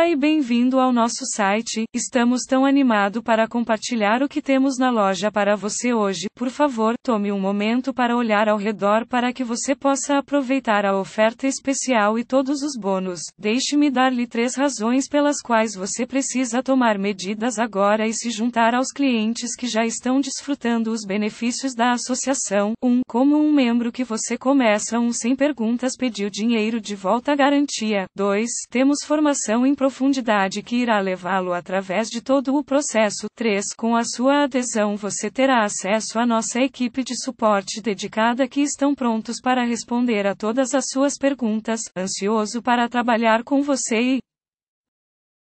Olá e bem-vindo ao nosso site. Estamos tão animados para compartilhar o que temos na loja para você hoje. Por favor, tome um momento para olhar ao redor para que você possa aproveitar a oferta especial e todos os bônus. Deixe-me dar-lhe três razões pelas quais você precisa tomar medidas agora e se juntar aos clientes que já estão desfrutando os benefícios da associação. 1. Um, como um membro que você começa um sem perguntas pediu dinheiro de volta à garantia. 2. Temos formação em profundidade que irá levá-lo através de todo o processo. 3. Com a sua adesão você terá acesso à nossa equipe de suporte dedicada que estão prontos para responder a todas as suas perguntas, ansioso para trabalhar com você e,